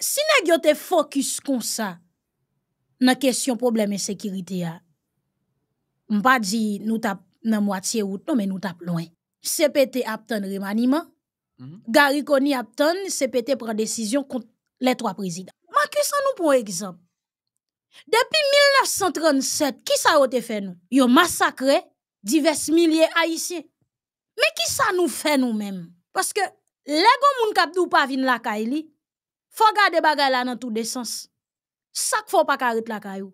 si nèg yo te focus comme ça nan question problème insécurité a pas di nou tap nan moitié route non mais nous tap loin CPT a un remaniement mm -hmm. Gary Koni ap tan CPT prend décision contre les trois présidents Marcus vous nous pour exemple depuis 1937 qui ça a fait nous yo massacré divers milliers haïtiens mais qui ça nous fait nous-mêmes parce que les gens moun sont pas pas venir la kaili faut garder bagages là dans tous les sens. Ça ne faut pas arrêter la caillou.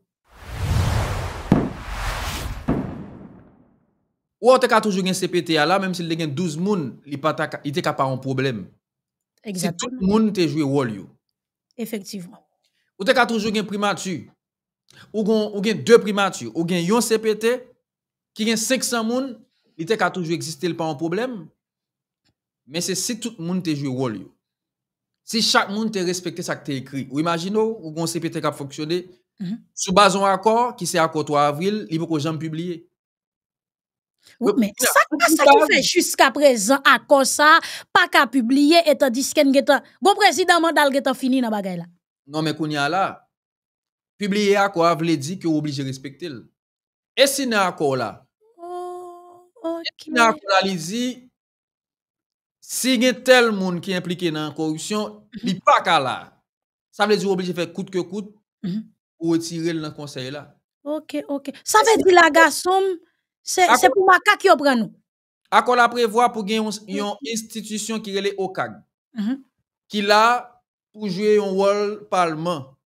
Ou on te toujours un CPT là même s'il le gen 12 moun, li il était ka pas en problème. Exactement. Si tout monde te joué wall you. Effectivement. Ou te ka toujours un primature. Ou gen, ou deux primatures. Ou gen un CPT, qui gen 500 moun, il était ka toujours exister le pas un problème. Mais c'est si tout le monde te joué wall you. Si chaque monde te respecte ça que tu écrit, ou imaginez, ou un CPT qui a fonctionné, mhm. sous base d'un accord, qui c'est accord 3 avril, il faut que j'en publie. Oui, mais ça, ça qui fait jusqu'à présent, à ça, pas qu'à publier, et tandis qu'un bon président mandal qui fini dans bagay là. Non, mais qu'on y a là, publier à quoi vous dit que vous obligé de respecter. Et si n'a accord là, oh, okay. si n'a accord là, dit, si y a tel monde qui est impliqué dans la corruption, il n'y a pas qu'à là. Ça veut dire qu'il obligé de faire coûte que coûte pour retirer le conseil là. Ok, ok. Ça veut dire la garçon, c'est pour ma qui qui prend nous. A quoi mhm. la prévoit pour gagner une institution qui est au CAG, qui là pour jouer un rôle parlement.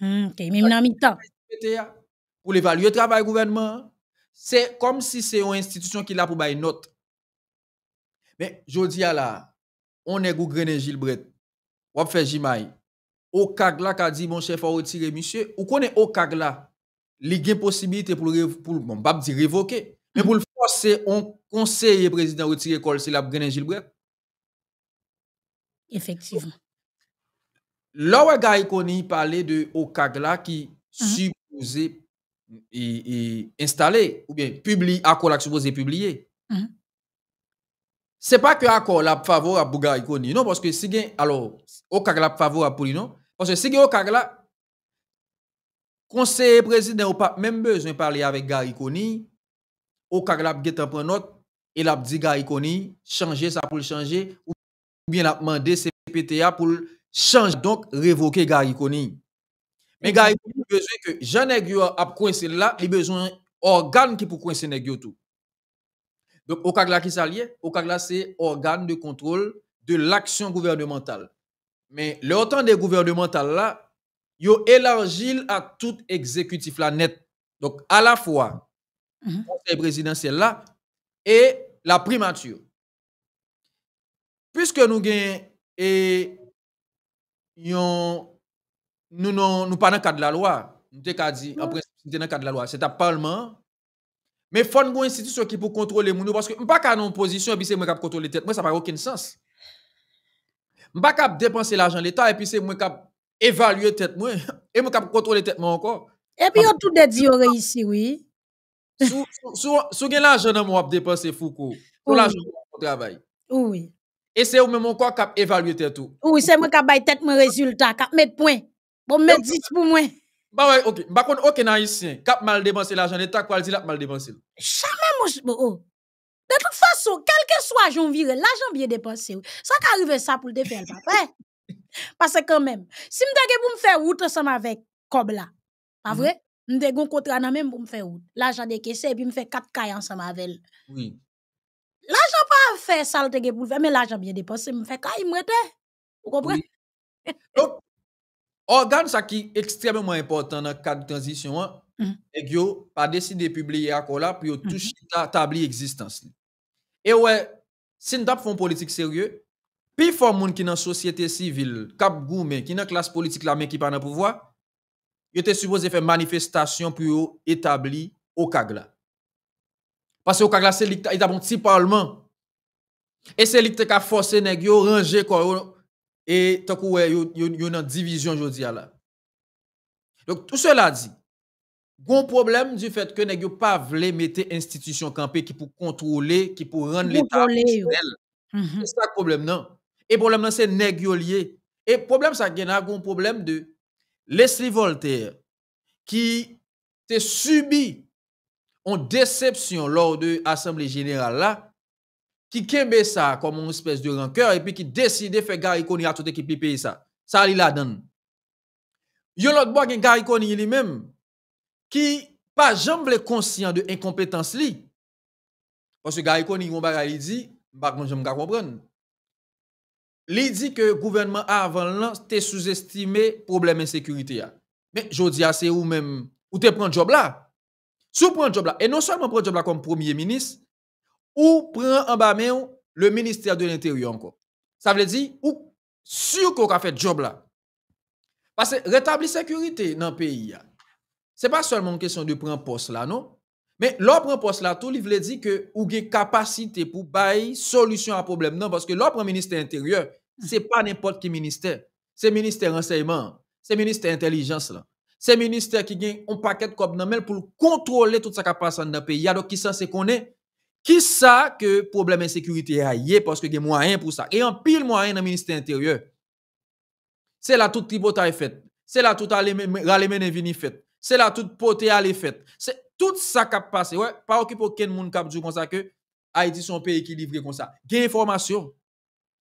Hmm, ok, même mi temps. Pour évaluer le travail du gouvernement, c'est comme si c'est une institution qui est là pour une note. Mais je dis à la, on est gouverné Gilbret, on faire Jimaï. Au Kagla qui a dit mon chef a retiré monsieur, ou connaît au Kagla il y a possibilité pour, pour bon, pas dire révoquer, mais pour le mhm. forcer, on conseille président retirer col si la gouverné Gilbret. Effectivement. Là a parlait de Kagla qui mm supposé et, installé ou bien publié, à quoi supposé publier. Mhm c'est pas que accord la faveur à Bougari non, parce que si gen, alors, au cas la faveur pour lui, non, parce que si gen au cas là, conseiller président ou pas même besoin de parler avec Gary Koni, au cas la get en note, et l'a dit Gary Koni, changer ça pour le changer, ou bien l'a demandé CPTA pour changer, donc révoquer Gary Koni. Mais Gary Koni besoin que Jean eu a coincer là, il besoin organe qui pour coincer Negio tout. Donc, au cas OCAGLA qui s'allie, OCAGLA, c'est organe de contrôle de l'action gouvernementale. Mais le temps des gouvernementales là, yo élargit à tout exécutif là net. Donc, à la fois, le mhm. conseil présidentiel là et la primature. Puisque nous gagnons et nous n'avons pas dans le cadre de la loi, nous avons dit, en dans le cadre de la loi, c'est un parlement mais il faut une institution qui pour contrôler les gens parce que je ne pas en position et puis c'est moi qui contrôle les têtes. Moi, ça n'a aucun sens. Je ne pas dépenser l'argent de l'État et puis c'est moi qui évaluer tête moi et moi qui contrôler tête moi encore. Et puis, ah, on tout de dire réussi, oui. Sou, sou, sou gen l'argent nan mou ap dépenser Foucault, pour l'argent au travail. Oui. Et c'est ou même encore qui évaluer tout. Oui, c'est moi qui bail tête mon résultat, qui mettre point. Bon, mettre 10 pour moi. Bah ouais, ok. Bah contre aucun haïtien cap mal dépensé l'argent l'État quoi dit l'a mal dépensé. Jamais mon oh, oh. De toute façon, quel que soit j'en vire, l'argent bien dépensé. Ça qu'arrive ça pour le faire papa. Parce que quand même, si m'dage pour me faire route ensemble avec Kobla, pas mm-hmm. vrai? M'dage un contrat nan même pour me faire route. L'argent décaissé et puis me fait quatre cailles ensemble avec elle. Oui. L'argent pas fait ça le pour mais l'argent bien dépensé, me fait caille me Vous comprenez? Organe qui est extrêmement important dans le cadre de transition, c'est hein, -hmm. et qui pas décidé de publier à colla là, puis vous mhm. touche mm existence. Et ouais, si nous avons une politique sérieuse, puis des monde qui dans la société civile, cap sont qui dans la classe politique là, mais qui pas dans le pouvoir, ils sont supposés faire manifestation pour établir au Kagla. Parce que le Kagla, c'est a un petit parlement. Et c'est qui a forcé les gens à ranger quoi et tant qu'on est une division aujourd'hui Donc tout cela dit, un problème du fait que ne yo pas mettre des institution campées qui pour contrôler, qui pour rendre l'état mhm. C'est ça le problème non. Et problème les c'est nèg lié. Et le problème ça y a un problème de Leslie Voltaire qui te subi en déception lors de l'Assemblée générale là qui kembe ça comme une espèce de rancœur et puis qui décide de faire Gary Koni à tout équipe pays ça. Ça, la donne. Yon l'autre bois gen Gary lui-même qui pas jamais conscient de l'incompétence. li. Parce que Gary il on bagay li dit, pas bah, j'aime comprendre. Li dit que le gouvernement avant l'an, était sous-estimé problème insécurité Mais jodi a c'est ou même ou te prend job là. Sou prend job là et non seulement prend job là comme premier ministre ou prend en bas main le ministère de l'Intérieur encore. Ça veut dire, ou sûr qu'on a fait job là. Parce que rétablir sécurité dans le pays, ce n'est pas seulement une question de prendre poste là, non? Mais l'on prend poste là, tout veut dire que ou une capacité pour bail solution à problème. Non, parce que l'on prend ministère intérieur, ce n'est pas n'importe qui ministère. C'est ministère renseignement, c'est ministère intelligence là. C'est ministère qui gagne un paquet de copes pour contrôler tout ce qui passe dans le pays. donc qui sont c'est qu'on est? Qui sa que problème insécurité a est parce que il y a moyen pour ça. Et en pile moyen dans le ministère intérieur. C'est là tout tripota est fait. C'est là tout aller est vini fait. C'est là tout poté aller fait. C'est tout ça qui a passé. Ouais, pas occupé aucun monde qui a dit comme ça que Haïti son pays équilibré comme ça. des information.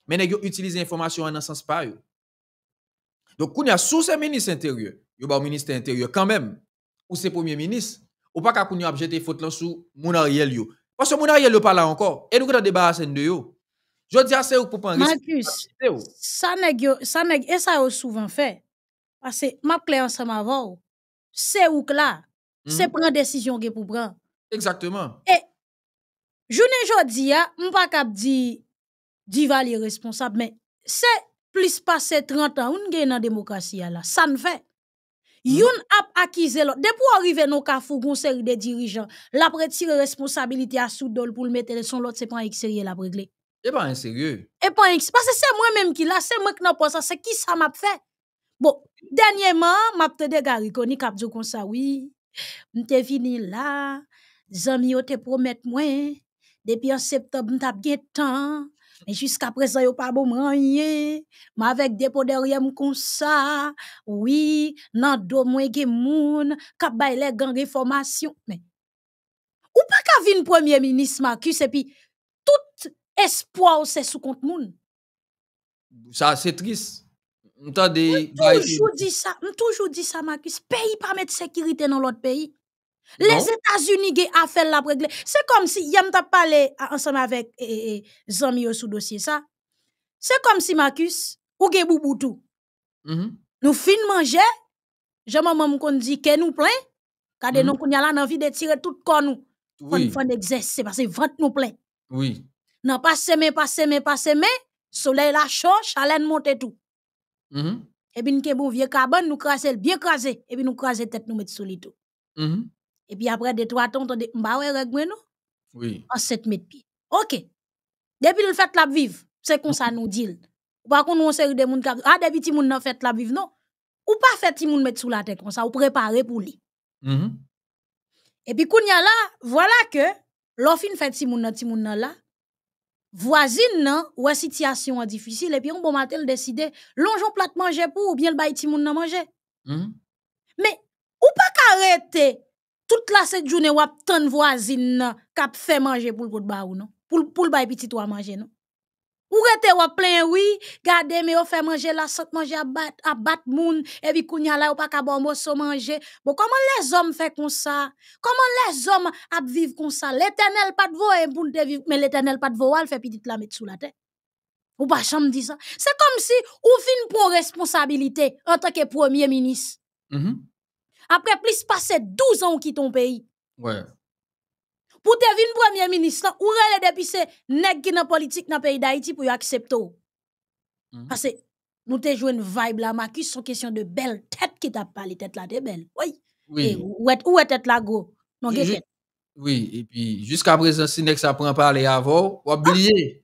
Mais n'est-ce utiliser information en ce sens pas Donc, quand il y a sous ce ministre intérieur, il y a un ministre intérieur quand même, ou c'est premier ministre, ou pas qu'il y a faute objet là mon Ariel yo parce que mon Ariel parle pas là encore. Et nous avons débarrassé de yo. Je dis à c'est pour prendre Marcus, ça n'est et ça souvent fait. Parce que ma clé ensemble avant, c'est où que là, c'est mhm. prendre décision que pour prendre. Exactement. Et je ne dis pas cap dire du est responsable mais c'est plus passé 30 ans on gagne dans démocratie là, ça ne fait. Youn ap akize l'autre Depou arrive nou ka goun de dirigeants la responsabilité tire à a soudol pou le mettre son lot c'est pas la bregle. E pas insérieux. Et pas pan Parce que c'est moi-même qui qui la, C'est moi suis nan ça, C'est qui ça m'a Bon, Dernièrement, m'a te de gari koni kap di kon sa, oui, mte vini la, zanmi yo te promet mwen, depuis en septembre' mtap gen temps mais jusqu'à présent, a pas bon rien. Mais avec des pots derrière comme ça, oui, nan do moins gen moun, kap bay les gang réformation. Mais ou pas ka vin premier ministre Marcus et puis tout espoir c'est sous compte moun. Ça c'est triste. M'tande toujours dit ça, toujours dit ça Marcus, pays pas mettre sécurité dans l'autre pays. Les États-Unis ont fait la régler. C'est comme si Yam t'a parlé ensemble avec eh, sur eh, eh, sous dossier ça. C'est comme si Marcus ou gen bouboutou. -hmm. Nous fin manger, j'ai maman qu'on dit que nous plein, kade mm mm-hmm. nous qu'on y a envie de tirer tout corps nous. Oui. Fon exercer parce que vente nous plein. Oui. Nan pas semer, pas semer, pas semer, soleil la chaud, chaleur monte tout. Mm-hmm. Et puis nous bon vieux carbone, nous craser bien crasé, et puis nous craser tête nous mettons sous le tout. Mm-hmm. Et puis après des trois temps, on dit, bah ouais, règle nous. Oui. En 7 mètres pieds. OK. Depuis le fait la vivre, c'est comme ça nous dit. Par contre, on série de monde qui ah depuis ti moun nan fait la vivre non. Ou pas fait ti moun mettre sous la tête comme ça, ou préparer pour lui. Mm -hmm. Et puis a là, voilà que l'offre fait ti moun nan ti moun nan là. Voisine nan, ou situation difficile et puis on bon matin décider longeon plat manger pour ou bien le baïti ti moun nan manger. Mm Mais ou pas qu'arrêter toute la cette journée ou tant voisine cap fait manger pour le ba ou non pour pour le petit toi manger non ou rete ou plein oui gardez mais ou fait manger la sot manger à bat à bat moun et puis kounya la ou pas ka bon morceau manger bon comment les hommes fait comme ça comment les hommes a vivre comme ça l'éternel pas de voir, hein, pour de vivre mais l'éternel pas de il fait petit la mettre sous la tête ou pas chambre dit ça c'est comme si ou fin pour responsabilité en tant que premier ministre mm-hmm. Après plus passé 12 ans qui ton pays. Ouais. Pour te vin premier ministre, ou rele depuis c'est nèg qui nan politique dans pays d'Haïti pour accepter. accepte mm-hmm. Parce que nous te joué une vibe la Marcus son question de belle tête qui t'a parlé tête là de belle. Oui. Oui. ou est ou est tête là go. Non, oui, et puis jusqu'à présent si nèg ça prend parler avant, ou oublier.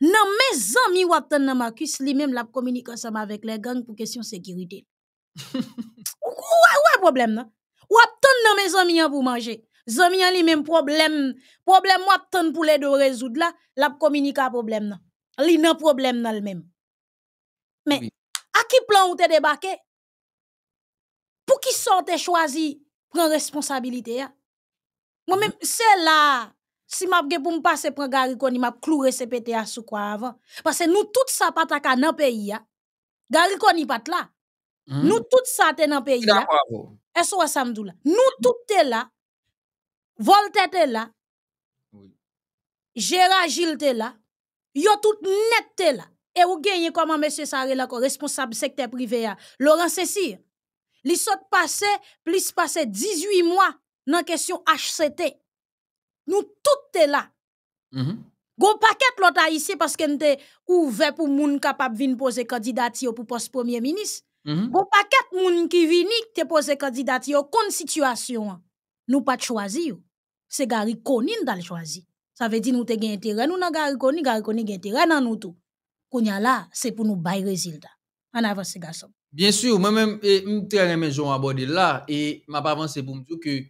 Non mes amis ou aptan nan Marcus, li même la communique ensemble avec les gangs pour question sécurité. ou ou ouais, problème nan? Ou mes amis pour manger? Zami li même problème, problème ou aptan pour les de résoudre là, la communique a problème non Li nan problème nan le même. Mais, à qui plan ou te débarqué? Pour qui sont te choisi prendre responsabilité? Hein? Moi-même, mm-hmm. c'est là. Si map ge pou m'pase pran gari koni map klou recepete a soukwa avan. Pase nou tout sa pataka nan peyi a, gari koni pat la. Hmm. Nou tout sa te nan peyi a, e sou a samdou la. Nou tout te la, volte te la, jera jil te la, yo tout nette te la. E ou genye koman mesey sare la ko responsable sekte prive ya. Laurent Cessire, li sot pase, plis pase 18 mwa nan kesyon HCT. nous tout est là. Mm -hmm. Gon paquet l'autre haïtien parce que nous ouvert pour moun capable venir poser candidature pour poste premier ministre. Mm -hmm. paquet moun qui vini te poser candidature kon situation. Nous pas choisi C'est Gary Konin dal choisi. Ça veut dire nous te gen intérêt nous nan Gary Konin, Gary Konin gain intérêt nan nous tout. Kounya c'est pour nous bail résultat. En avance garçon. Bien sûr, moi-même, je eh, suis très aimé aborder là et m'a avancé pour me dire que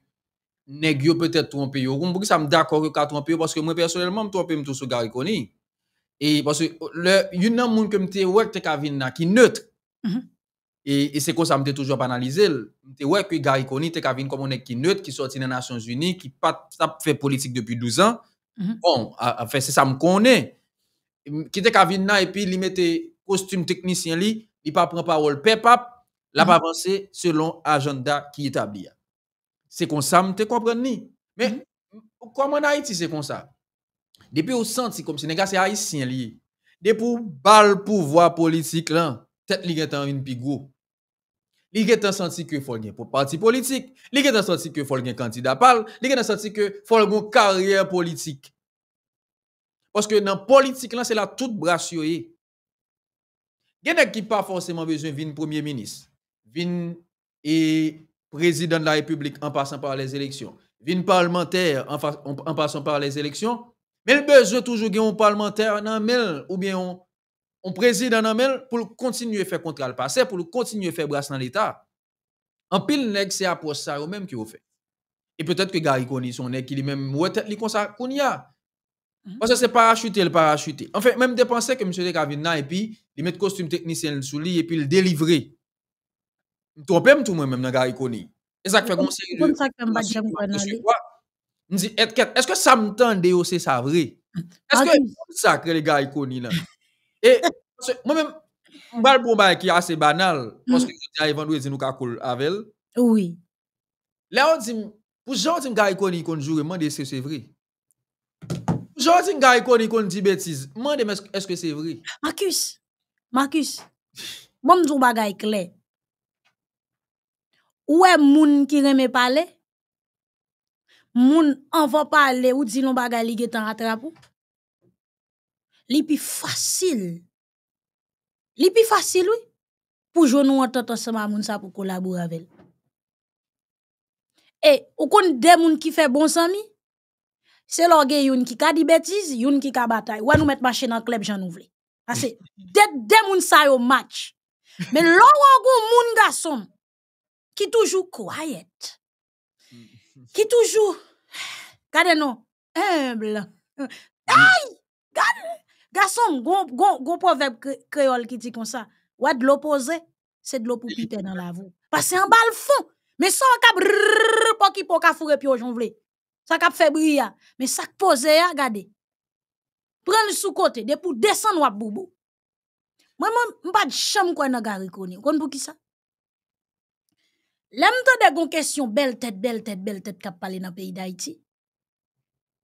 nèg peut-être trompé yo. Pour ça me d'accord que trompé parce que moi personnellement me trompé tout sur Gary Coney. Et parce que le une moun que me te ouais te na qui neutre. Mhm. Et, et c'est comme ça me toujours analysé, me ouais que Gary Coney te comme on est qui neutre qui sorti des Nations Unies qui pas fait politique depuis 12 ans. Mhm. Bon, en fait c'est ça me connaît. Qui te na et puis il mettait costume technicien li, il pas prend parole pep la mm pas avancer selon agenda qui établi. C'est comme ça, je comprends ni. Mais mhm. comment comme en Haïti, c'est comme ça. Depuis au senti comme Sénégal, c'est haïtien lié. Depuis bal pouvoir politique là, tête li en une pigou. Li en senti que faut gen pour parti politique, li en senti que faut gen candidat pal, li en senti que faut gen carrière politique. Parce que dans politique là, c'est la toute brasse yoye. a qui pas forcément besoin vin premier ministre, vin et président de la République en passant par les élections, vin parlementaire en, passant par les élections, mais le besoin toujours un parlementaire dans ou bien un, président dans pour continuer à faire contre le passé, pour continuer à faire brasser dans l'État. En pile, nèg, c'est après ça même qui vous fait. Et peut-être que Gary son nèg, il est même, ça qu'on y a. Mm-hmm. Parce que c'est parachuté, le parachuté. En fait, même penser que M. Dekavina, et puis, il met costume technicien sous lui, et puis le délivrer. Ntropem tou mwen men mnen ga yikoni. E zak fe gonseri le. Mwen sakre mba jem kwa nan li. Mwen si, et ket, eske sa mten deyo se sa vre? Eske mwen sakre ah le ga yikoni lan? E, mwen men, mbal pou mba e ki ase banal, mwen hmm. se yon jay vendwe zinou kakol avel. Ouwi. La ou zim, pou jantin ga yikoni yikon jure, mande eske se vre? Pou jantin ga yikoni yikon di betiz, mande eske se vre? Markus, Markus, mwen bon, mzou ba ga yikle e. Ou e moun ki reme pale? Moun an fa pale ou di lomba gali ge tan atrapou? Li pi fasil. Li pi fasil ou? Poujou nou an totosema moun sa pou kolabou avèl. E, ou kon de moun ki fe bon sami? Se lor gen yon ki ka di betiz, yon ki ka batay. Ou an ou met mashe nan klep jan ouvle. Ase, de moun sa yo match. Men lor wakou moun ga son. ki toujou kwayet, hmm. ki toujou, gade nou, hembla, aï, gade, gason, goun pou veb kreol ki ti kon sa, wad lopoze, se lopo pute nan la voun, pase yon bal fon, me sa wakab rrrr, poki pou kafure pi ojonvle, sa wakab febri ya, me sakpoze ya, gade, pren sou kote, de pou desen wap boubou, mwen mwen mbad chanm kwen nan gari koni, kon pou ki sa? L'amte de gon question, belle tête, belle tête, belle tête, kap parlé dans le pays d'Haïti.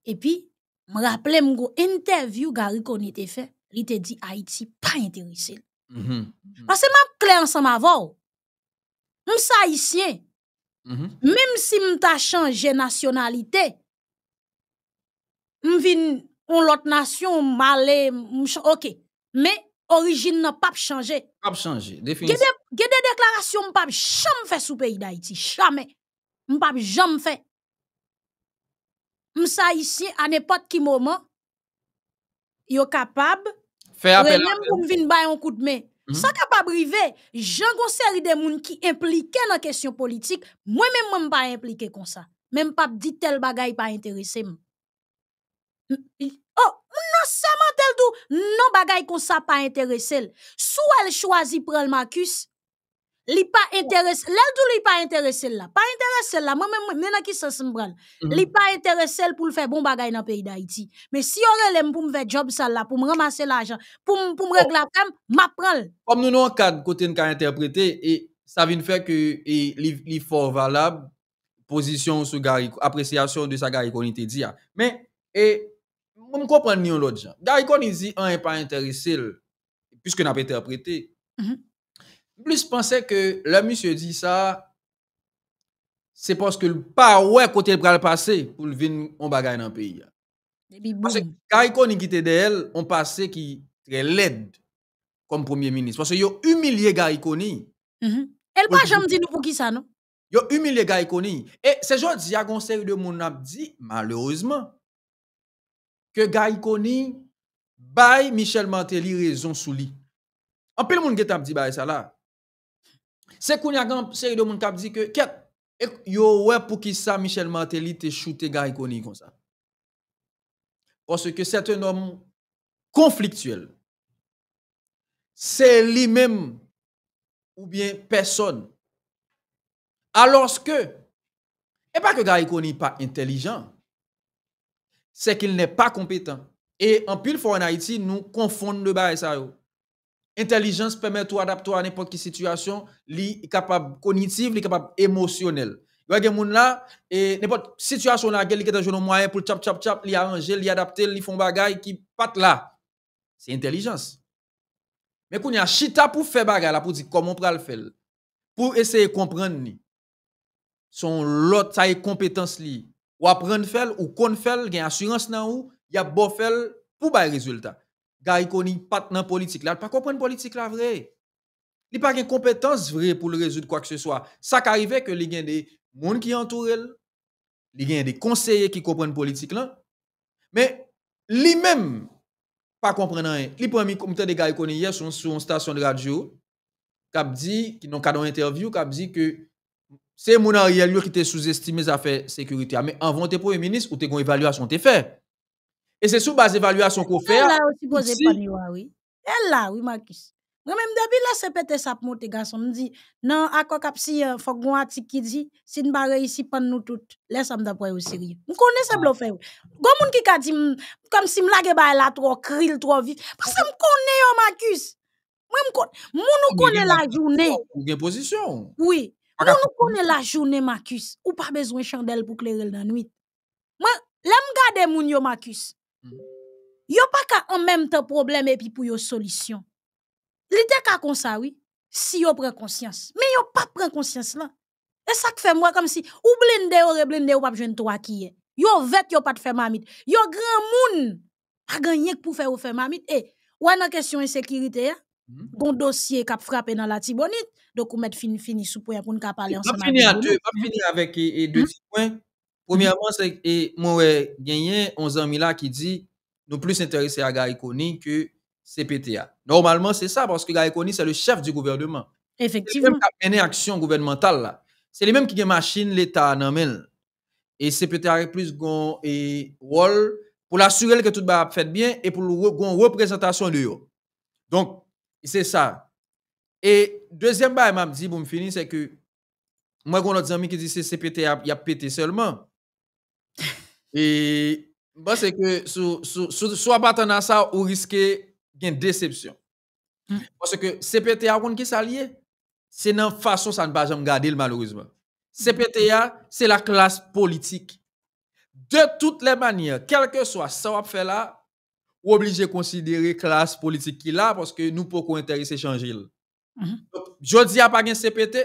Et puis, me rappelle m'go interview Gary Koné faite fait, li te dit Haïti pas intéressé. Mm-hmm. Mm-hmm. Parce que m'a clé ensemble avant. M'sa haïtien. Mm-hmm. Même mm -hmm. si m'ta changé nationalité, m'vin on l'autre nation, Malé, m'ch... ok. Mais, origine n'a pas changé. Pas changé, définitivement. Il y a des déclarations ne jamais fait sous pays d'Haïti. Jamais. Je ne jamais fait. Je ici à n'importe quel moment. Yo capable. Faire appel. Même pour venir bailler un coup de main. Mm-hmm. Ça capable arriver. J'en série des moun qui impliqué dans la question politique. Moi-même, je ne pas impliqué comme ça. Même pas dit tel bagaille pas intéressé. Oh, non seulement elle dit, non bagay kon sa pas intéressé. Sou elle choisit pour le Marcus, li pas intéressé. Elle dit li pas intéressé là. pas intéressé là. Moi même, mena ki sens m'bral. Mm Li pour le faire bon bagay dans le pays d'Haïti. Mais si yon relem pour me faire job ça là, pour me ramasser l'argent, pour me oh. régler la femme, m'apprend. Comme nous nous cadre côté nous interpréter, et ça vient faire que li fort valable, position sur gari appréciation de sa Gary qu'on dit. Hein. Mais, et, pour me comprendre ni l'autre gens. Gary un n'est pas intéressé puisque n'a pas interprété. Mm Plus pensait que le monsieur dit ça c'est parce que le pas ouais côté le passé pour le venir on bagaille dans le pays. Parce que Gary qui était d'elle, on passé qui très laide comme premier ministre parce qu'il a humilié Gary Elle Mm Elle pas jamais dit nous pour qui ça non Yo humilié Gaïkoni. Et c'est jodi a conseil de mon dit malheureusement que Gaïkoni, Koni Michel Martelly raison sous lui. Un plus, moun monde tap di dit sa bah, la. C'est koun y a se yon moun kap di ke dit que, yo wè ki ça Michel Martelly te shooté Gaïkoni comme ça. Parce que c'est un homme conflictuel. C'est lui-même ou bien personne. Alors que, et pas que Gaïkoni n'est pas intelligent, c'est qu'il n'est pas compétent. Et en pile fois en Haïti, nous confondons de bas ça. Intelligence permet de adapter à n'importe quelle situation, li capable cognitive, li capable émotionnel. Yo gen moun la et n'importe situation la gel qui est le moyen pour chap chap chap, li arranger, li adapter, li font bagay qui pat là. C'est intelligence. Mais qu'on y a chita pour faire bagay là pour dire comment on le faire. Pour essayer de comprendre ni. Son lot sa compétence li ou apprendre faire ou qu'on a une assurance nan ou y a beau faire pour bay résultat gars koni pas nan politique là pas comprendre politique la vrai il pas gen compétence vrai pour le résoudre quoi que ce soit ça qu'arrive que li gen des monde qui entoure li gen des conseillers qui comprennent politique là mais lui-même pas comprendre rien li prend comme des gars koni hier sur une station de radio qui dit ki non cadre interview qui dit que c'est mon Ariel qui était sous-estimé sa sécurité. Mais avant tes premier ministre, ou tes une évaluation, t'es fait. Et c'est sous base évaluation qu'on fait. Elle a aussi posé si... pas oui. Elle là, oui, Marcus. Moi-même, depuis là, c'est peut-être ça pour mon garçon. Je dit, non, à quoi cap si, il euh, faut que je qui dit, si nous pas ici, pendant nous tous, laisse-moi d'abord au sérieux. Je connais ça, ah. bluffé. Gon moun qui a dit, hmm, comme si m'lage bah là, trop cril, trop vite. Parce que je connais, Marcus. Moi, je connais. la journée. Ou position. Oui. Nous nous connaissons la journée, Marcus. Ou pas besoin de chandelle pour éclairer la nuit. Moi, l'aime garder mon yo, Marcus. Hmm. Yo pas qu'à en même temps problème et puis pour yo solution. L'idée qu'à comme ça, oui. Si yo prend conscience. Mais yo pas prend conscience là. Et ça que fait moi comme si, ou blende ou reblende ou pas besoin de toi qui est. Yo vet yo pas de faire mamite. Yo grand moun. a gagné pour faire ou faire mamite. Et, ou en question insécurité, hein. Bon hmm? dossier qui a frappé dans la Tibonite. Donc, on met fin fini sous point pour nous parler ensemble. On fini à deux. On finir hmm? avec deux hmm? points. Premièrement, c'est que moi, gagné 11 ans là qui dit nous plus intéressés à Gariconi que CPTA. Normalement, c'est ça parce que Gariconi, c'est le chef du gouvernement. Effectivement. C'est lui qui a mené action gouvernementale là. C'est lui même qui machine l'État en Et CPTA est plus gon et rôle pour l'assurer que tout va fait bien et pour une représentation de eux. Donc, c'est ça. Et deuxième bail, m'a dit pour me finir, c'est que moi, j'ai notre ami qui dit c'est CPT, il a pété seulement. Et moi, c'est que soit battant à ça, ou risquer une déception. Hmm. Parce que CPTA, on qui s'allie, c'est dans façon ça ne va jamais garder malheureusement. CPTA, hmm. c'est la classe politique. De toutes les manières, quel que soit ça, va fait là, ou obligé de considérer la classe politique qui là parce que nous pouvons intéresser changer. Mm -hmm. Jodi a pas un CPT,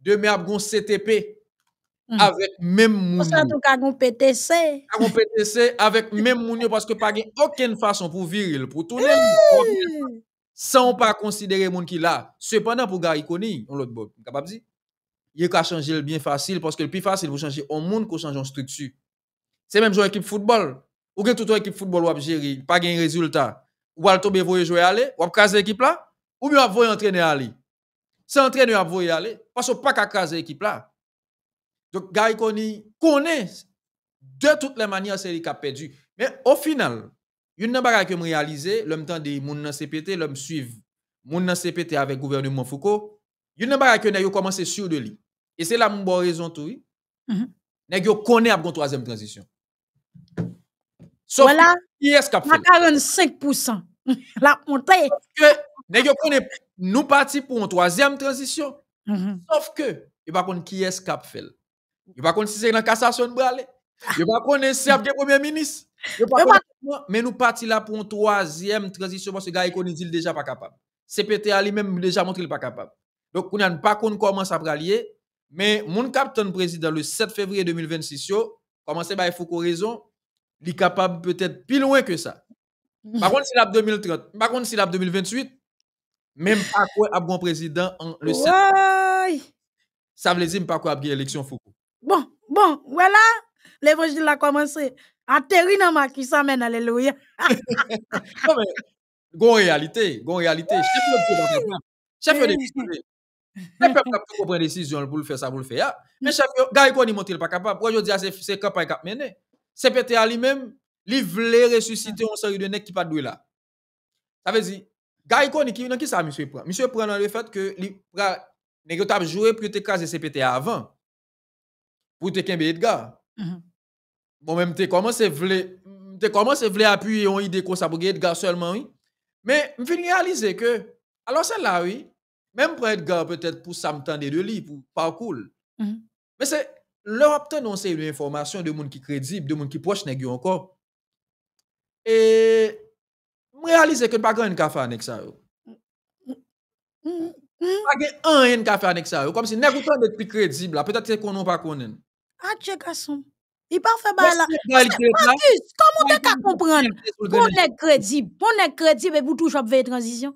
demain a un CTP mm-hmm. avec même monde. Pour ça tout a un PTC. a un PTC avec même monde parce que pas aucune façon pour virer pour tourner sans pas considérer monde qui là. Cependant pour Gary Koni, on l'autre dit. Il a changer le bien facile parce que le plus facile pour changer au monde qu'on change en structure. C'est même jouer équipe football ou bien toute équipe football ou géré, pas gagne résultat, ou va tomber voyer jouer aller, ou caser équipe là, ou bien voyer entraîner aller. C'est entraîner à voyer aller parce que pas qu'à caser équipe là. Donc Gary Koni connaît de toutes les manières qui a perdu. Mais au final, une pas que me réaliser, l'homme temps de moun nan CPT, l'homme suivre moun nan CPT avec gouvernement Foucault, il une pas que n'a commencé sur de lui. Et c'est la mon raison tout. Mm -hmm. Nèg yo connaît la troisième transition. Sauf que qui est-ce qui a fait? 45%. La montée. Sauf que, nous partons pour une troisième transition. Mhm. Sauf que, il va connaître qui est-ce qui a fait. Il va connaître si c'est dans la cassation de Bralé. Il va connaître si c'est le premier ministre. Mais nous partons là pour une troisième transition parce que gars, il déjà pas capable. CPTA lui-même déjà montré qu'il pas capable. Donc, on n'a pas connu comment ça rallier. Mais mon capitaine président, le 7 février 2026, commencé par Foucault raison. Il est capable peut-être plus loin que ça. Mm. Par contre, si l'ap 2030, par contre, si l'ap 2028, même pas quoi ap un président en le Ça veut dire pas quoi ap élection Foucault. Bon, bon, voilà, l'évangile a commencé. Atterri dans ma qui s'amène, alléluia. Bon mais, bon, réalité, bon réalité. Chef le chef de eh Le pep kap tou le faire. pou l le faire, ça, l le fait. Ah. Mais mm. chef yo, gari il ni pas capable. pa je Pwa yo di a se CPTA lui-même, il voulait ressusciter ah. un série de nègres qui pas de là. Ça veut dire, Gaïkoni, qui, qui ça, monsieur prend? Monsieur prend dans le fait que les gens joué pour caser CPTA avant, pour te kembe Edgar. Mhm. Bon, même, tu commencé à appuyer une idée comme ça pour Edgar seulement, oui. Mais je viens réaliser que, alors celle-là, oui, même pour Edgar, peut-être pour ça me de lui, pour pas cool. Mhm. Mais c'est leur obtenir une information de monde qui crédible, de monde qui proche n'est encore. Et réaliser que pas grand café avec ça. Pas grand un café avec ça, comme si n'est pas d'être crédible peut-être qu'on n'en pas connait. Ah, tu garçon. Il pas fait la... Marcus, comment tu as comprendre On est crédible, on est crédible et pour toujours faire transition.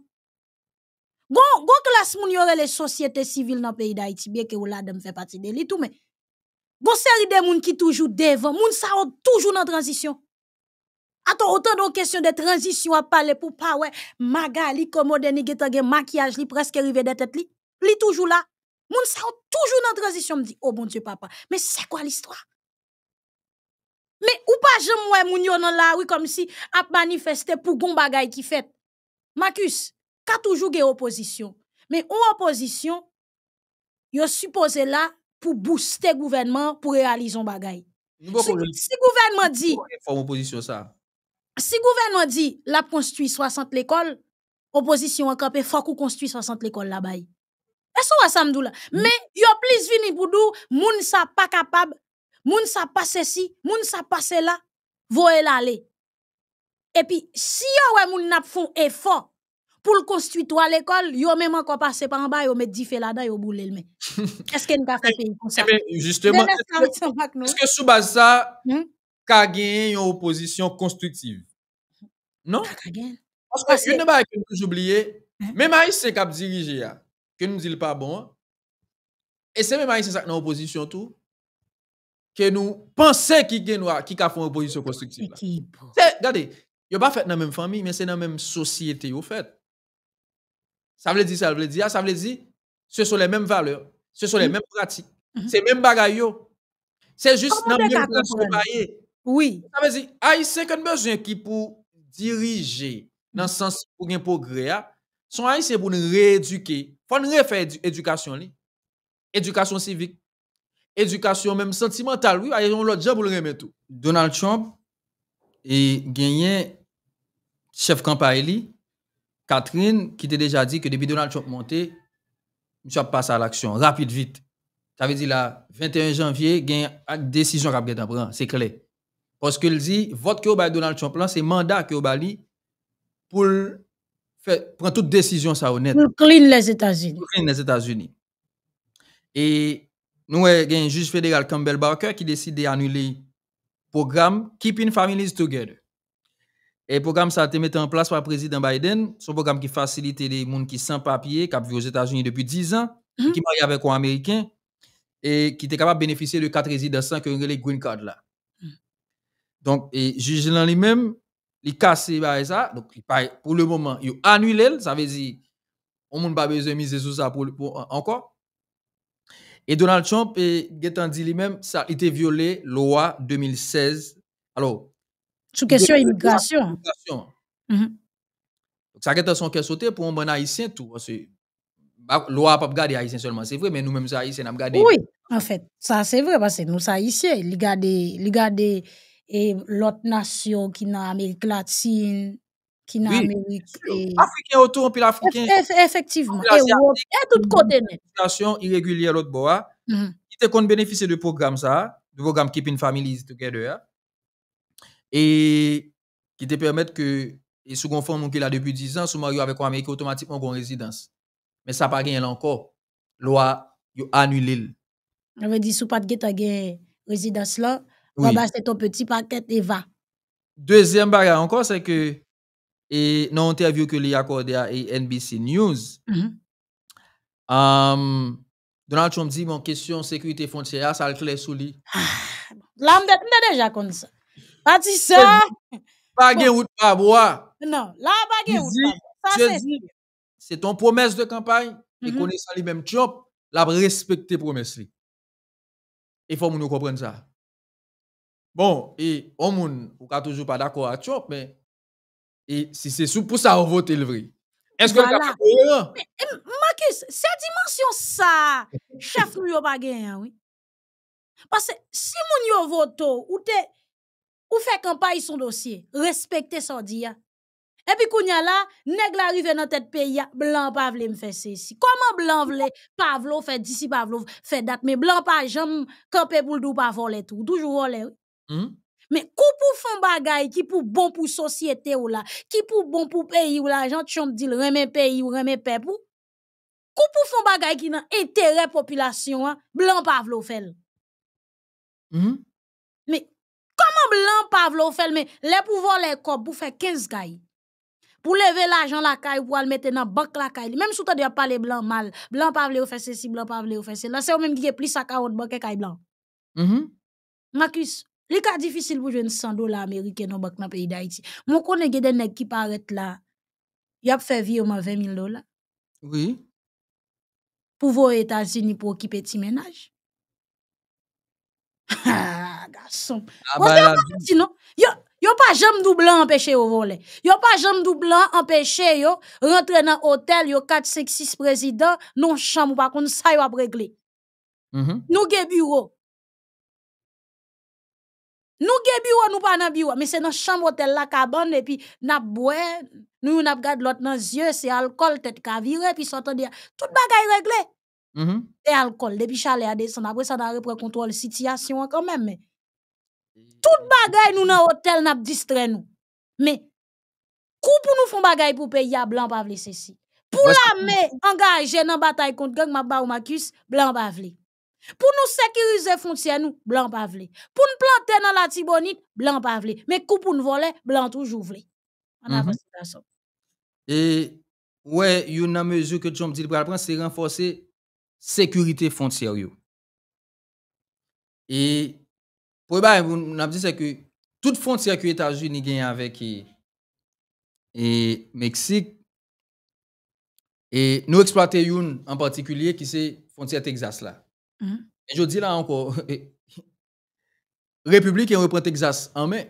Gon, gon classe y yore les sociétés civiles dans le pays d'Haïti, bien que ou la fait partie de tout mais Bon série de moun qui toujours devant moun sa ou toujours nan transition attends autant de question de transition à parler pour Pawe ouais maga li komode ni geta gen presque li presque rive de tet li, li toujou la. Moun sa ou transition. transition me dit oh bon dieu papa, mais c'est quoi l'histoire? Mais ou pas je moun yo nan la rue comme si a manifesté pour gon bagay qui fait. Marcus, ka toujours gen opposition. Mais en opposition, yo suppose là pour booster le gouvernement pour réaliser un bagay. Si, le gouvernement dit... ça. Si gouvernement dit, la construit 60 l'école, opposition en campé, faut construire construit 60 l'école là-bas. Et ça va la. Mais yon plus vini pour dou, moun sa pas capable, moun sa pas ceci, moun sa pas là, voye aller. Et puis si les ouais moun n'a font effort pour le construire toi à l'école, yo même encore passé par en bas, yo met 10 fait là-dedans, yo boule le mais. Est-ce a pas fait pays comme eh justement, est-ce que sous base ça ka hmm? gagné une opposition constructive Non Parce que une bague que nous oublier, hmm? même c'est qui a dirigé que nous dit pas bon. Et c'est même c'est ça une opposition tout que nous pensons qui qui a fait une opposition constructive. Regardez, a pas fait dans la même famille, mais c'est dans la même société au fait. Ça veut dire, ça veut dire, ça veut dire, ce sont les mêmes valeurs, ce sont les mm-hmm. mêmes pratiques, mm-hmm. c'est les mêmes bagailles. C'est juste dans Oui. Ça veut dire, Haïtiens ah, qui ont besoin qui pour diriger dans le mm-hmm. sens pour un progrès, ah, sont Haïtiens pour nous rééduquer. Il faut nous refaire l'éducation, éducation civique, éducation même sentimentale. Oui, ils ont l'autre job pour le remettre tout. Donald Trump et gagné chef campagne Catherine, qui t'a déjà dit que depuis Donald Trump monté, je passer à l'action, rapide, vite. Ça veut dire là, 21 janvier, il y a une décision qui a prendre, c'est clair. Parce qu'il dit, vote que vous Donald Trump, c'est mandat que vous pour prendre toute décision ça honnête. Pour clean les États-Unis. Pour clean les États-Unis. Et nous a un juge fédéral, Campbell Barker, qui décide d'annuler le programme Keeping Families Together. Et le programme ça a été mis en place par le président Biden. C'est un programme qui facilite les gens qui sont sans papier, qui vivent aux États-Unis depuis 10 ans, qui qui mhm. avec un Américain et qui étaient capable de bénéficier de quatre résidents que les green card mhm. Donc, et juge lui-même, il casse ça. Donc, pour le moment, il annulé. ça veut dire on n'a pas besoin de miser sur ça encore. Et Donald Trump, a dit lui-même, ça a été violé loi 2016. Alors, sous question immigration. immigration. Mhm. Ça, c'est son question pour un bon haïtien tout. Parce que bah, loi pas garder haïtien seulement, c'est vrai, mais nous-mêmes, haïtiens, nous gardons. Oui, en fait, ça, c'est vrai, parce que nous, haïtiens, nous gardons garde, et l'autre nation qui n'a Amérique latine. Qui n'a oui, et... Africain autour, puis l'Africain. Effectivement. Et, et tout côté. L'immigration irrégulière, l'autre bois. -hmm. Il te compte bénéficier du programme ça, de programme Keeping Families Together et qui te permettent que, et sous qui qu'il a depuis 10 ans, sous Mario avec Américain automatiquement, une résidence. Mais ça n'a pas gagné encore. Loi, yo annulé. On veut dire, sous pas de résidence là, oui. c'est ton petit paquet et va. Deuxième barrière encore, c'est que, et dans l'interview que lui a accordé à NBC News, mm-hmm. um, Donald Trump dit, mon question sécurité frontière, ça le clair sous lui. Ah, là, déjà comme ça. Pas dit ça. Pas gain route pas bois. Non, là pas gain route. Ça c'est c'est ton promesse de campagne et mm-hmm. connaissant les mêmes Trump, l'a respecté promesse lui. Il faut nous comprendre ça. Bon, et on ne peut pas toujours pas d'accord avec Chop, mais et si c'est sous pour ça on vote le vrai. Est-ce que voilà. le Mais eh, Marcus, cette dimension ça. Chef nous yo pas gagné hein, oui. Parce que si moun yo vote ou t'es ou fait campagne son dossier, respecter sa diya. Et puis, quand la, la rive nan tête pays blanc. blan pa vle me faire Comment si. comment vle, pavlo fait d'ici, pavlo fait date mais blanc pa jam campé pou dou pa voler tout. Toujours voler. Hmm? Mais kou pou fon bagay ki pou bon pour société ou là qui pou bon pour pays ou là jant chom dil remen pays ou remen peuple ou, kou pou fon bagay ki nan qui population, population pa Pavlo, fait. mwen blan pav lè ou fèl mè, lè pou vol lè kop pou fè 15 gay pou leve l'ajan lakay pou al mette nan bak lakay li. Mèm sou tè di ap pale blan mal blan pav lè ou fè sè si, blan pav lè ou fè sè la se ou mèm giye pli sakawot bakè kay blan Mha küs li ka difisil pou jwen 100 dola Amerike nan bak nan peyi da iti. Mwen kone gè den neg ki paret la yap fè vi oman 20.000 dola Oui pou vò Etats-Unis pou ki peti menaj Ha ah, ha garçon. Ah, bah, pas jamais doublant empêché au volet. Yo pas jamais doublant empêché yo rentrer dans hôtel yo 4 5 6 président non chambre par contre ça yo a réglé. Mm mm-hmm. Nous bureau. nous gen mais c'est pa dans hôtel Mais la et puis puis bwe, nous nap nous l'autre yeux yeux c'est tête tête viré virer puis tout bagaille régler. Mm -hmm. E Depuis Après, ça a desan, après, ça la situation tout bagay nous, nan hotel n'a nous nou. mais kou pou nou fon bagay pou pays blanc blan vle se si. Pou la me engaje nan bataille kont gang ma ba ou makus, blan pour Pou nou sécuriser fontye nou, blanc vle Pour nous planter dans la tibonit, blan vle mais kou pou nous voler blanc toujou vle. Mhm. An ouais, la sop. et une yon nan que ke Jom Dil pran c'est renforcer sécurité frontière yo. Et, pourquoi bah, on a dit c'est que toute frontière que les États-Unis avec le Mexique et nous exploitons une en particulier qui c'est frontière Texas là. Mm-hmm. Et je dis là encore République reprend Texas en main.